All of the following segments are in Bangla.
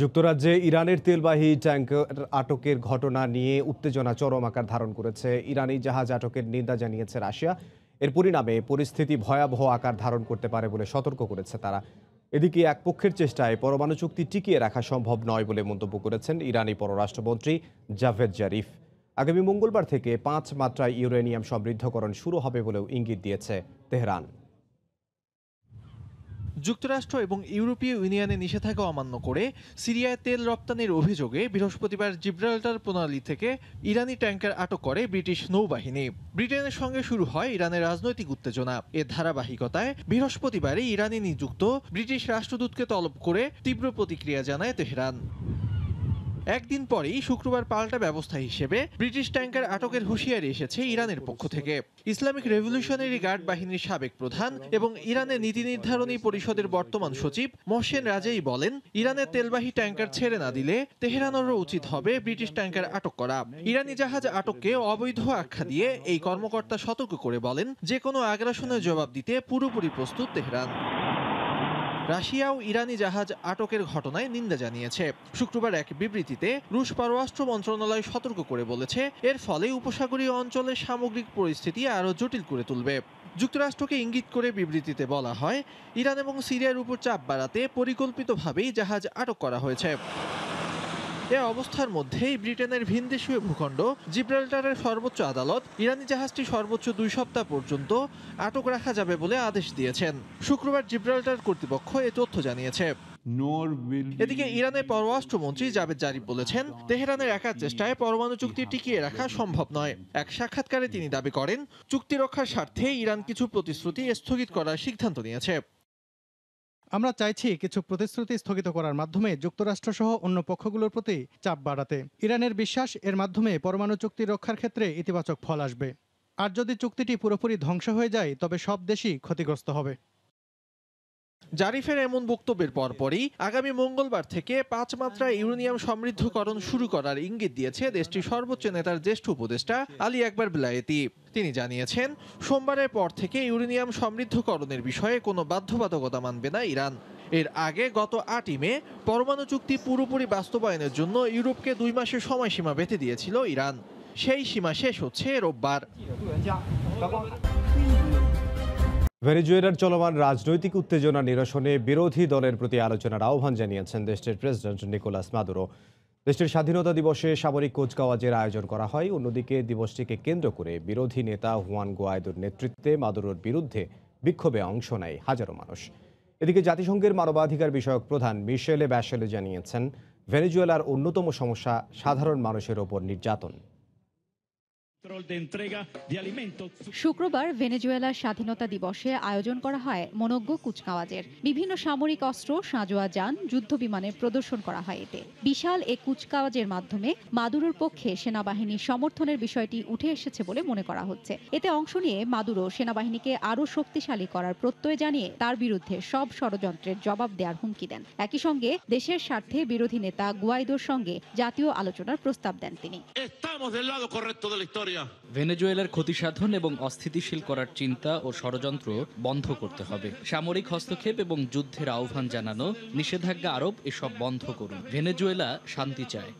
যুক্তরাজ্যে ইরানের তেলবাহী ট্যাঙ্কার আটকের ঘটনা নিয়ে উত্তেজনা চরম আকার ধারণ করেছে ইরানি জাহাজ আটকের নিন্দা জানিয়েছে রাশিয়া এর পরিণামে পরিস্থিতি ভয়াবহ আকার ধারণ করতে পারে বলে সতর্ক করেছে তারা এদিকে এক পক্ষের চেষ্টায় পরমাণু চুক্তি টিকিয়ে রাখা সম্ভব নয় বলে মন্তব্য করেছেন ইরানি পররাষ্ট্রমন্ত্রী জাভেদ জারিফ আগামী মঙ্গলবার থেকে পাঁচ মাত্রায় ইউরেনিয়াম সমৃদ্ধকরণ শুরু হবে বলেও ইঙ্গিত দিয়েছে তেহরান যুক্তরাষ্ট্র এবং ইউরোপীয় ইউনিয়নে নিষেধাজ্ঞা অমান্য করে সিরিয়ায় তেল রপ্তানির অভিযোগে বৃহস্পতিবার জিব্রাল্টার প্রণালী থেকে ইরানি ট্যাঙ্কার আটক করে ব্রিটিশ নৌবাহিনী ব্রিটেনের সঙ্গে শুরু হয় ইরানের রাজনৈতিক উত্তেজনা এর ধারাবাহিকতায় বৃহস্পতিবারই ইরানি নিযুক্ত ব্রিটিশ রাষ্ট্রদূতকে তলব করে তীব্র প্রতিক্রিয়া জানায় তেহরান একদিন পরেই শুক্রবার পাল্টা ব্যবস্থা হিসেবে ব্রিটিশ ট্যাঙ্কার আটকের হুঁশিয়ারি এসেছে ইরানের পক্ষ থেকে ইসলামিক রেভলিউশনারি গার্ড বাহিনীর সাবেক প্রধান এবং ইরানের নীতি নির্ধারণী পরিষদের বর্তমান সচিব মোহসেন রাজেই বলেন ইরানের তেলবাহী ট্যাঙ্কার ছেড়ে না দিলে তেহরানোরও উচিত হবে ব্রিটিশ ট্যাঙ্কার আটক করা ইরানি জাহাজ আটককে অবৈধ আখ্যা দিয়ে এই কর্মকর্তা সতর্ক করে বলেন যে কোনো আগ্রাসনের জবাব দিতে পুরোপুরি প্রস্তুত তেহরান রাশিয়াও ইরানি জাহাজ আটকের ঘটনায় নিন্দা জানিয়েছে শুক্রবার এক বিবৃতিতে রুশ পররাষ্ট্র মন্ত্রণালয় সতর্ক করে বলেছে এর ফলে উপসাগরীয় অঞ্চলের সামগ্রিক পরিস্থিতি আরও জটিল করে তুলবে যুক্তরাষ্ট্রকে ইঙ্গিত করে বিবৃতিতে বলা হয় ইরান এবং সিরিয়ার উপর চাপ বাড়াতে পরিকল্পিতভাবেই জাহাজ আটক করা হয়েছে এ অবস্থার মধ্যেই ব্রিটেনের ভিনদেশীয় ভূখণ্ড জিব্রাল্টারের সর্বোচ্চ আদালত ইরানি জাহাজটি সর্বোচ্চ দুই সপ্তাহ পর্যন্ত আটক রাখা যাবে বলে আদেশ দিয়েছেন শুক্রবার জিব্রাল্টার কর্তৃপক্ষ এ তথ্য জানিয়েছে এদিকে ইরানের পররাষ্ট্রমন্ত্রী জাভেদ জারিফ বলেছেন তেহরানের একার চেষ্টায় পরমাণু চুক্তি টিকিয়ে রাখা সম্ভব নয় এক সাক্ষাৎকারে তিনি দাবি করেন চুক্তি রক্ষার স্বার্থে ইরান কিছু প্রতিশ্রুতি স্থগিত করার সিদ্ধান্ত নিয়েছে আমরা চাইছি কিছু প্রতিশ্রুতি স্থগিত করার মাধ্যমে যুক্তরাষ্ট্রসহ অন্য পক্ষগুলোর প্রতি চাপ বাড়াতে ইরানের বিশ্বাস এর মাধ্যমে পরমাণু চুক্তি রক্ষার ক্ষেত্রে ইতিবাচক ফল আসবে আর যদি চুক্তিটি পুরোপুরি ধ্বংস হয়ে যায় তবে সব দেশই ক্ষতিগ্রস্ত হবে জারিফের এমন বক্তব্যের পরপরই আগামী মঙ্গলবার থেকে পাঁচ মাত্রা ইউরেনিয়াম সমৃদ্ধকরণ শুরু করার ইঙ্গিত দিয়েছে দেশটির সর্বোচ্চ নেতার জ্যেষ্ঠ উপদেষ্টা আলী একবার বিলায়েতি তিনি জানিয়েছেন সোমবারের পর থেকে ইউরেনিয়াম সমৃদ্ধকরণের বিষয়ে কোনো বাধ্যবাধকতা মানবে না ইরান এর আগে গত আটই মে পরমাণু চুক্তি পুরোপুরি বাস্তবায়নের জন্য ইউরোপকে দুই মাসের সময়সীমা বেঁধে দিয়েছিল ইরান সেই সীমা শেষ হচ্ছে রোববার ভেনিজুয়েলার চলমান রাজনৈতিক উত্তেজনা নিরসনে বিরোধী দলের প্রতি আলোচনার আহ্বান জানিয়েছেন দেশটির প্রেসিডেন্ট নিকোলাস মাদুরো দেশটির স্বাধীনতা দিবসে সামরিক কোচকাওয়াজের আয়োজন করা হয় অন্যদিকে দিবসটিকে কেন্দ্র করে বিরোধী নেতা হুয়ান গোয়ায়দুর নেতৃত্বে মাদুরোর বিরুদ্ধে বিক্ষোভে অংশ নেয় হাজারো মানুষ এদিকে জাতিসংঘের মানবাধিকার বিষয়ক প্রধান মিশেলে ব্যাশেলে জানিয়েছেন ভেনিজুয়েলার অন্যতম সমস্যা সাধারণ মানুষের ওপর নির্যাতন শুক্রবার ভেনেজুয়েলার স্বাধীনতা দিবসে আয়োজন করা হয় মনজ্ঞ কুচকাওয়াজের বিভিন্ন সামরিক অস্ত্র সাঁজোয়া যান যুদ্ধ বিমানে প্রদর্শন করা হয় এতে বিশাল এ কুচকাওয়াজের মাধ্যমে মাদুরোর পক্ষে সেনাবাহিনীর সমর্থনের বিষয়টি উঠে এসেছে বলে মনে করা হচ্ছে এতে অংশ নিয়ে মাদুরো সেনাবাহিনীকে আরও শক্তিশালী করার প্রত্যয় জানিয়ে তার বিরুদ্ধে সব ষড়যন্ত্রের জবাব দেওয়ার হুমকি দেন একই সঙ্গে দেশের স্বার্থে বিরোধী নেতা গুয়াইদোর সঙ্গে জাতীয় আলোচনার প্রস্তাব দেন তিনি ভেনেজুয়েলার ক্ষতিসাধন এবং অস্থিতিশীল করার চিন্তা ও ষড়যন্ত্র বন্ধ করতে হবে সামরিক হস্তক্ষেপ এবং যুদ্ধের আহ্বান জানানো নিষেধাজ্ঞা আরোপ এসব বন্ধ করুন ভেনেজুয়েলা শান্তি চায়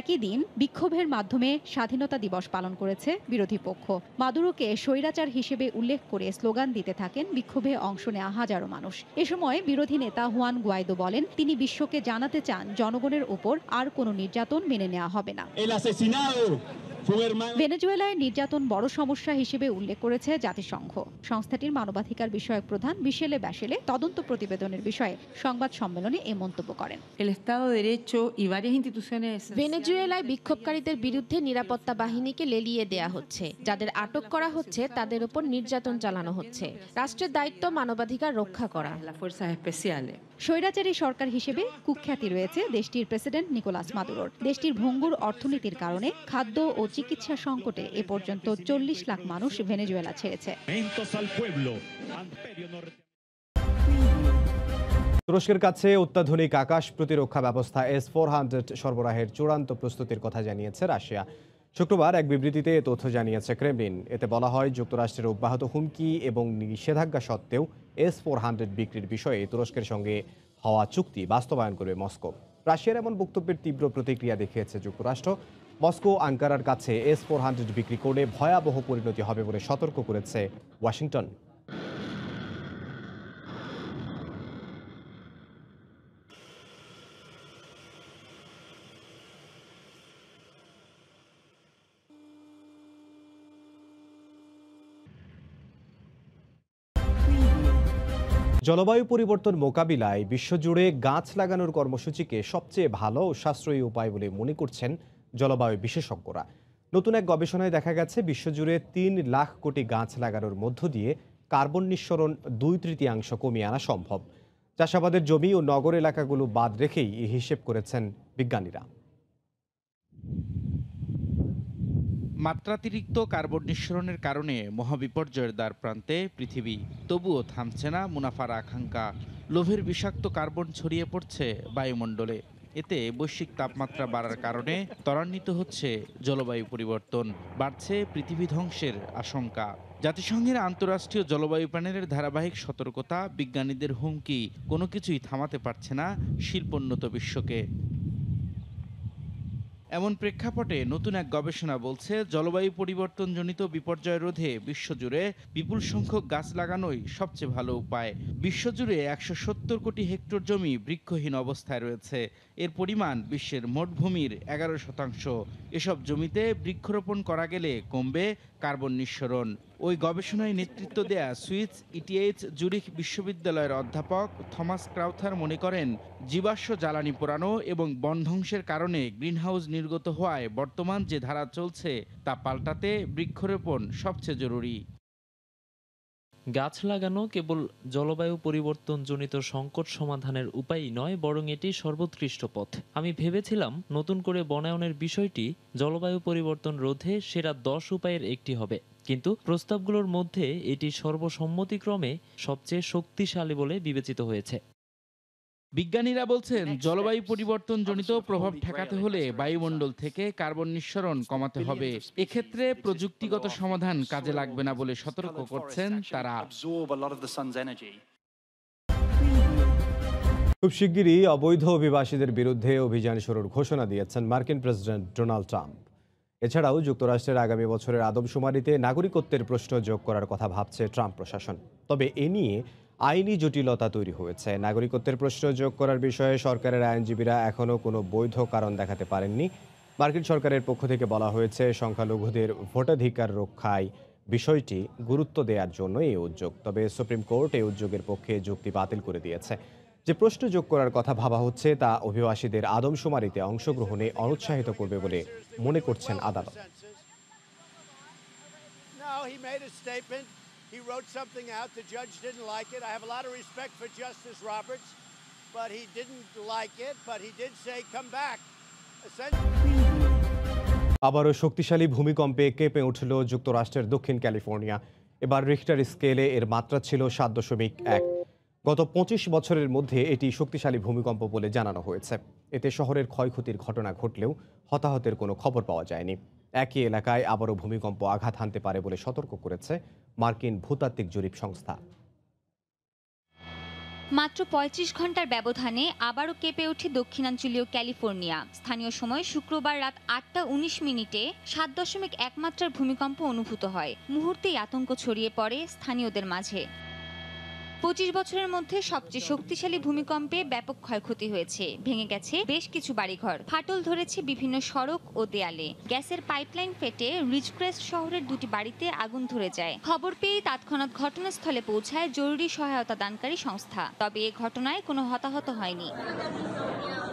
একই দিন বিক্ষোভের মাধ্যমে স্বাধীনতা দিবস পালন করেছে বিরোধী পক্ষ মাদুরোকে স্বৈরাচার হিসেবে উল্লেখ করে স্লোগান দিতে থাকেন বিক্ষোভে অংশ নেওয়া হাজারো মানুষ এ সময় বিরোধী নেতা হুয়ান গুয়াইদো বলেন তিনি বিশ্বকে জানাতে চান জনগণের উপর আর কোনো নির্যাতন মেনে নেওয়া হবে না ভেনেজুয়েলায় নির্যাতন বড় সমস্যা হিসেবে উল্লেখ করেছে জাতিসংঘ সংস্থাটির মানবাধিকার বিষয়ক প্রধান বিশেলে ব্যাসেলে তদন্ত প্রতিবেদনের বিষয়ে সংবাদ সম্মেলনে এ মন্তব্য করেন ভেনেজুয়েলায় বিক্ষোভকারীদের বিরুদ্ধে নিরাপত্তা বাহিনীকে লেলিয়ে দেয়া হচ্ছে যাদের আটক করা হচ্ছে তাদের উপর নির্যাতন চালানো হচ্ছে রাষ্ট্রের দায়িত্ব মানবাধিকার রক্ষা করা স্বৈরাচারী সরকার হিসেবে কুখ্যাতি রয়েছে দেশটির প্রেসিডেন্ট নিকোলাস মাদুরোর দেশটির ভঙ্গুর অর্থনীতির কারণে খাদ্য ও চিকিৎসা সংকটে এ পর্যন্ত চল্লিশ লাখ মানুষ ভেনেজুয়েলা ছেড়েছে তুরস্কের কাছে অত্যাধুনিক আকাশ প্রতিরক্ষা ব্যবস্থা এস ফোর হান্ড্রেড সরবরাহের চূড়ান্ত প্রস্তুতির কথা জানিয়েছে রাশিয়া শুক্রবার এক বিবৃতিতে এ তথ্য জানিয়েছে ক্রেমলিন এতে বলা হয় যুক্তরাষ্ট্রের অব্যাহত হুমকি এবং নিষেধাজ্ঞা সত্ত্বেও এস ফোর হান্ড্রেড বিক্রির বিষয়ে তুরস্কের সঙ্গে হওয়া চুক্তি বাস্তবায়ন করবে মস্কো রাশিয়ার এমন বক্তব্যের তীব্র প্রতিক্রিয়া দেখিয়েছে যুক্তরাষ্ট্র মস্কো আঙ্কারার কাছে এস ফোর হান্ড্রেড বিক্রি করলে ভয়াবহ পরিণতি হবে বলে সতর্ক করেছে ওয়াশিংটন জলবায়ু পরিবর্তন মোকাবিলায় বিশ্বজুড়ে গাছ লাগানোর কর্মসূচিকে সবচেয়ে ভালো ও সাশ্রয়ী উপায় বলে মনে করছেন জলবায়ু বিশেষজ্ঞরা নতুন এক গবেষণায় দেখা গেছে বিশ্বজুড়ে তিন লাখ কোটি গাছ লাগানোর মধ্য দিয়ে কার্বন নিঃসরণ দুই তৃতীয়াংশ কমিয়ে আনা সম্ভব চাষাবাদের জমি ও নগর এলাকাগুলো বাদ রেখেই এই হিসেব করেছেন বিজ্ঞানীরা মাত্রাতিরিক্ত কার্বন নিঃসরণের কারণে মহাবিপর্যয়ের দ্বার প্রান্তে পৃথিবী তবুও থামছে না মুনাফার আকাঙ্ক্ষা লোভের বিষাক্ত কার্বন ছড়িয়ে পড়ছে বায়ুমণ্ডলে এতে বৈশ্বিক তাপমাত্রা বাড়ার কারণে ত্বরান্বিত হচ্ছে জলবায়ু পরিবর্তন বাড়ছে পৃথিবী ধ্বংসের আশঙ্কা জাতিসংঘের আন্তঃরাষ্ট্রীয় জলবায়ু প্যানেলের ধারাবাহিক সতর্কতা বিজ্ঞানীদের হুমকি কোনো কিছুই থামাতে পারছে না শিল্পোন্নত বিশ্বকে এমন প্রেক্ষাপটে নতুন এক গবেষণা বলছে জলবায়ু পরিবর্তনজনিত বিপর্যয় রোধে বিশ্বজুড়ে বিপুল সংখ্যক গাছ লাগানোই সবচেয়ে ভালো উপায় বিশ্বজুড়ে একশো কোটি হেক্টর জমি বৃক্ষহীন অবস্থায় রয়েছে এর পরিমাণ বিশ্বের মোট ভূমির এগারো শতাংশ এসব জমিতে বৃক্ষরোপণ করা গেলে কমবে কার্বন নিঃসরণ ওই গবেষণায় নেতৃত্ব দেয়া সুইস ইটিএইচ জুরিখ বিশ্ববিদ্যালয়ের অধ্যাপক থমাস ক্রাউথার মনে করেন জীবাশ্ম জ্বালানি পোড়ানো এবং বনধ্বংসের কারণে গ্রিনহাউস নির্গত হওয়ায় বর্তমান যে ধারা চলছে তা পাল্টাতে বৃক্ষরোপণ সবচেয়ে জরুরি গাছ লাগানো কেবল জলবায়ু পরিবর্তনজনিত সংকট সমাধানের উপায়ই নয় বরং এটি সর্বোৎকৃষ্ট পথ আমি ভেবেছিলাম নতুন করে বনায়নের বিষয়টি জলবায়ু পরিবর্তন রোধে সেরা দশ উপায়ের একটি হবে কিন্তু প্রস্তাবগুলোর মধ্যে এটি সর্বসম্মতিক্রমে সবচেয়ে শক্তিশালী বলে বিবেচিত হয়েছে বিজ্ঞানীরা বলছেন জলবায়ু পরিবর্তন জনিত প্রভাব ঠেকাতে হলে বায়ুমণ্ডল থেকে কার্বন নিঃসরণ কমাতে হবে এক্ষেত্রে প্রযুক্তিগত সমাধান কাজে লাগবে না বলে সতর্ক করছেন তারা খুব শিগগিরই অবৈধ অভিবাসীদের বিরুদ্ধে অভিযান শুরুর ঘোষণা দিয়েছেন মার্কিন প্রেসিডেন্ট ডোনাল্ড ট্রাম্প এছাড়াও যুক্তরাষ্ট্রের আগামী বছরের আদমশুমারিতে নাগরিকত্বের প্রশ্ন যোগ করার কথা ভাবছে ট্রাম্প প্রশাসন তবে এ নিয়ে আইনি জটিলতা তৈরি হয়েছে নাগরিকত্বের প্রশ্ন যোগ করার বিষয়ে সরকারের আইনজীবীরা এখনও কোনো বৈধ কারণ দেখাতে পারেননি মার্কিন সরকারের পক্ষ থেকে বলা হয়েছে সংখ্যালঘুদের ভোটাধিকার রক্ষায় বিষয়টি গুরুত্ব দেওয়ার জন্য এই উদ্যোগ তবে সুপ্রিম কোর্ট এই উদ্যোগের পক্ষে যুক্তি বাতিল করে দিয়েছে যে প্রশ্ন যোগ করার কথা ভাবা হচ্ছে তা অভিবাসীদের আদমশুমারিতে অংশগ্রহণে অনুৎসাহিত করবে বলে মনে করছেন আদালত He wrote something out. The judge didn't like it. I have a lot of respect for Justice Roberts, but he didn't like it. But he did say, come back. আবারও শক্তিশালী ভূমিকম্পে কেঁপে উঠল যুক্তরাষ্ট্রের দক্ষিণ ক্যালিফোর্নিয়া এবার রিখটার স্কেলে এর মাত্রা ছিল সাত দশমিক এক গত পঁচিশ বছরের মধ্যে এটি শক্তিশালী ভূমিকম্প বলে জানানো হয়েছে এতে শহরের ক্ষয়ক্ষতির ঘটনা ঘটলেও হতাহতের কোনো খবর পাওয়া যায়নি একই এলাকায় আবারও ভূমিকম্প আঘাত হানতে পারে বলে সতর্ক করেছে মার্কিন ভূতাত্ত্বিক জরিপ সংস্থা মাত্র ৩৫ ঘন্টার ব্যবধানে আবারও কেঁপে ওঠে দক্ষিণাঞ্চলীয় ক্যালিফোর্নিয়া স্থানীয় সময় শুক্রবার রাত আটটা উনিশ মিনিটে সাত দশমিক একমাত্রার ভূমিকম্প অনুভূত হয় মুহূর্তেই আতঙ্ক ছড়িয়ে পড়ে স্থানীয়দের মাঝে পঁচিশ বছরের মধ্যে সবচেয়ে শক্তিশালী ভূমিকম্পে ব্যাপক ক্ষয়ক্ষতি হয়েছে ভেঙে গেছে বেশ কিছু বাড়িঘর ফাটল ধরেছে বিভিন্ন সড়ক ও দেয়ালে গ্যাসের পাইপলাইন ফেটে রিচক্রেস্ট শহরের দুটি বাড়িতে আগুন ধরে যায় খবর পেয়ে তাৎক্ষণাৎ ঘটনাস্থলে পৌঁছায় জরুরি সহায়তা দানকারী সংস্থা তবে এ ঘটনায় কোনো হতাহত হয়নি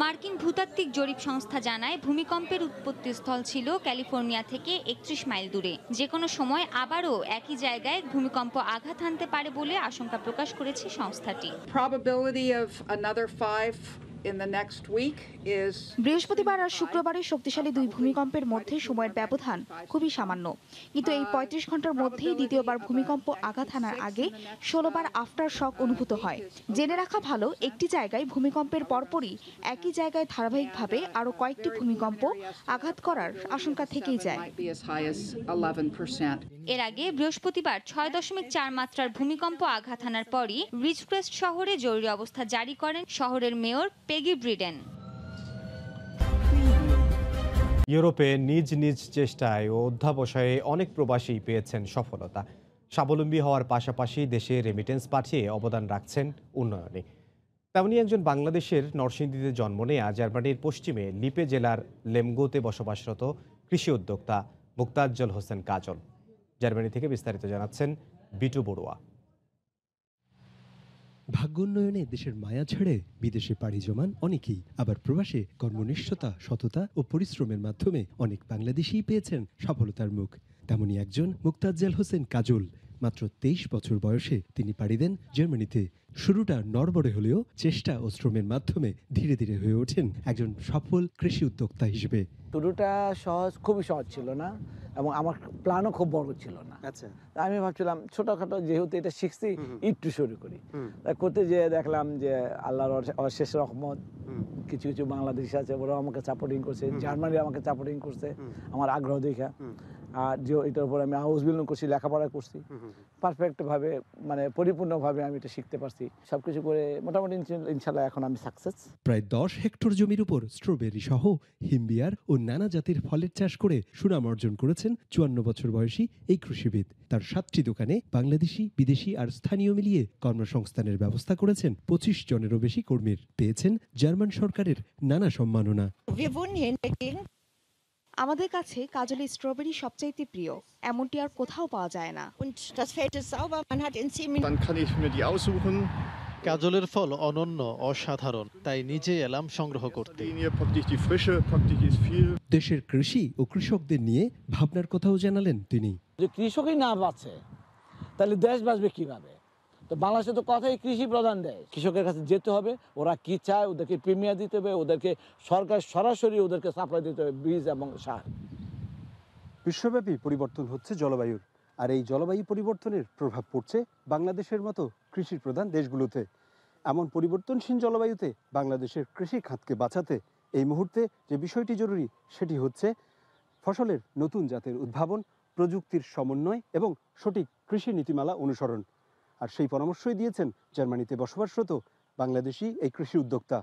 মার্কিন ভূতাত্ত্বিক জরিপ সংস্থা জানায় ভূমিকম্পের উৎপত্তিস্থল ছিল ক্যালিফোর্নিয়া থেকে একত্রিশ মাইল দূরে যে কোনো সময় আবারও একই জায়গায় ভূমিকম্প আঘাত হানতে পারে বলে আশঙ্কা প্রকাশ করেছে সংস্থাটি বৃহস্পতিবার আর শুক্রবারে শক্তিশালী দুই ভূমিকম্পের মধ্যে সময়ের ব্যবধান খুবই সামান্য কিন্তু এই ৩৫ uh, ঘন্টার মধ্যেই দ্বিতীয়বার ভূমিকম্প আঘাত হানার আগে ষোলোবার আফটার শক অনুভূত হয় জেনে রাখা ভালো একটি জায়গায় ভূমিকম্পের পরপরই একই জায়গায় ধারাবাহিকভাবে আরও কয়েকটি ভূমিকম্প আঘাত করার আশঙ্কা থেকেই যায় এর আগে বৃহস্পতিবার ছয় দশমিক চার মাত্রার ভূমিকম্প আঘাত হানার পরই রিচক্রেস্ট শহরে জরুরি অবস্থা জারি করেন শহরের মেয়র পেগি ব্রিডেন ইউরোপে নিজ নিজ চেষ্টায় ও অধ্যাবসায়ে অনেক প্রবাসী পেয়েছেন সফলতা স্বাবলম্বী হওয়ার পাশাপাশি দেশে রেমিটেন্স পাঠিয়ে অবদান রাখছেন উন্নয়নে তেমনি একজন বাংলাদেশের নরসিংদীতে জন্ম নেয়া জার্মানির পশ্চিমে লিপে জেলার লেমগোতে বসবাসরত কৃষি উদ্যোক্তা মুক্তাজ্জল হোসেন কাজল জার্মানি থেকে বিস্তারিত জানাচ্ছেন বিটু বড়ুয়া ভাগ্যোন্নয়নে দেশের মায়া ছেড়ে বিদেশে পাড়ি জমান অনেকেই আবার প্রবাসে কর্মনিষ্ঠতা সততা ও পরিশ্রমের মাধ্যমে অনেক বাংলাদেশিই পেয়েছেন সফলতার মুখ তেমনই একজন মুক্তাজ্জাল হোসেন কাজল মাত্র তেইশ বছর বয়সে তিনি পাড়ি দেন জার্মানিতে শুরুটা নড়বড়ে হলেও চেষ্টা ও শ্রমের মাধ্যমে ধীরে ধীরে হয়ে ওঠেন একজন সফল কৃষি উদ্যোক্তা হিসেবে শুরুটা সহজ খুবই সহজ ছিল না এবং আমার প্ল্যানও খুব বড় ছিল না আচ্ছা আমি ভাবছিলাম ছোটখাটো যেহেতু এটা শিখছি একটু শুরু করি করতে যেয়ে দেখলাম যে আল্লাহর অশেষ রহমত কিছু কিছু বাংলাদেশি আছে ওরাও আমাকে সাপোর্টিং করছে জার্মানি আমাকে সাপোর্টিং করছে আমার আগ্রহ দেখা আর যে এটার উপর আমি হাউস বিল্ডিং করছি লেখাপড়া করছি পারফেক্টভাবে মানে পরিপূর্ণভাবে আমি এটা শিখতে পারছি সব কিছু করে মোটামুটি ইনশাল্লাহ এখন আমি সাকসেস প্রায় দশ হেক্টর জমির উপর স্ট্রবেরি সহ হিম্বিয়ার ও নানা জাতির ফলের চাষ করে সুনাম অর্জন করেছেন চুয়ান্ন বছর বয়সী এই কৃষিবিদ তার সাতটি দোকানে বাংলাদেশি বিদেশি আর স্থানীয় মিলিয়ে কর্মসংস্থানের ব্যবস্থা করেছেন পঁচিশ জনেরও বেশি কর্মীর পেয়েছেন জার্মান সরকারের নানা সম্মাননা আমাদের কাছে কাজলি স্ট্রবেরি সবচাইতে প্রিয় এমনটি আর কোথাও পাওয়া যায় না কাজলের ফল অনন্য অসাধারণ তাই নিজে এলাম সংগ্রহ করতে দেশের কৃষি ও কৃষকদের নিয়ে ভাবনার কথাও জানালেন তিনি যে কৃষকই না বাঁচে তাহলে দেশ বাঁচবে কিভাবে তো বাংলাদেশে তো কথাই কৃষি প্রধান দেয় কৃষকের কাছে যেতে হবে ওরা কি চায় ওদেরকে প্রিমিয়ার দিতে হবে ওদেরকে সরকার সরাসরি ওদেরকে সাপ্লাই দিতে হবে বীজ এবং সার বিশ্বব্যাপী পরিবর্তন হচ্ছে জলবায়ুর আর এই জলবায়ু পরিবর্তনের প্রভাব পড়ছে বাংলাদেশের মতো কৃষি প্রধান দেশগুলোতে এমন পরিবর্তনশীল জলবায়ুতে বাংলাদেশের কৃষি খাতকে বাঁচাতে এই মুহূর্তে যে বিষয়টি জরুরি সেটি হচ্ছে ফসলের নতুন জাতের উদ্ভাবন প্রযুক্তির সমন্বয় এবং সঠিক কৃষি নীতিমালা অনুসরণ আর সেই পরামর্শই দিয়েছেন জার্মানিতে বসবাসরত বাংলাদেশি এই কৃষি উদ্যোক্তা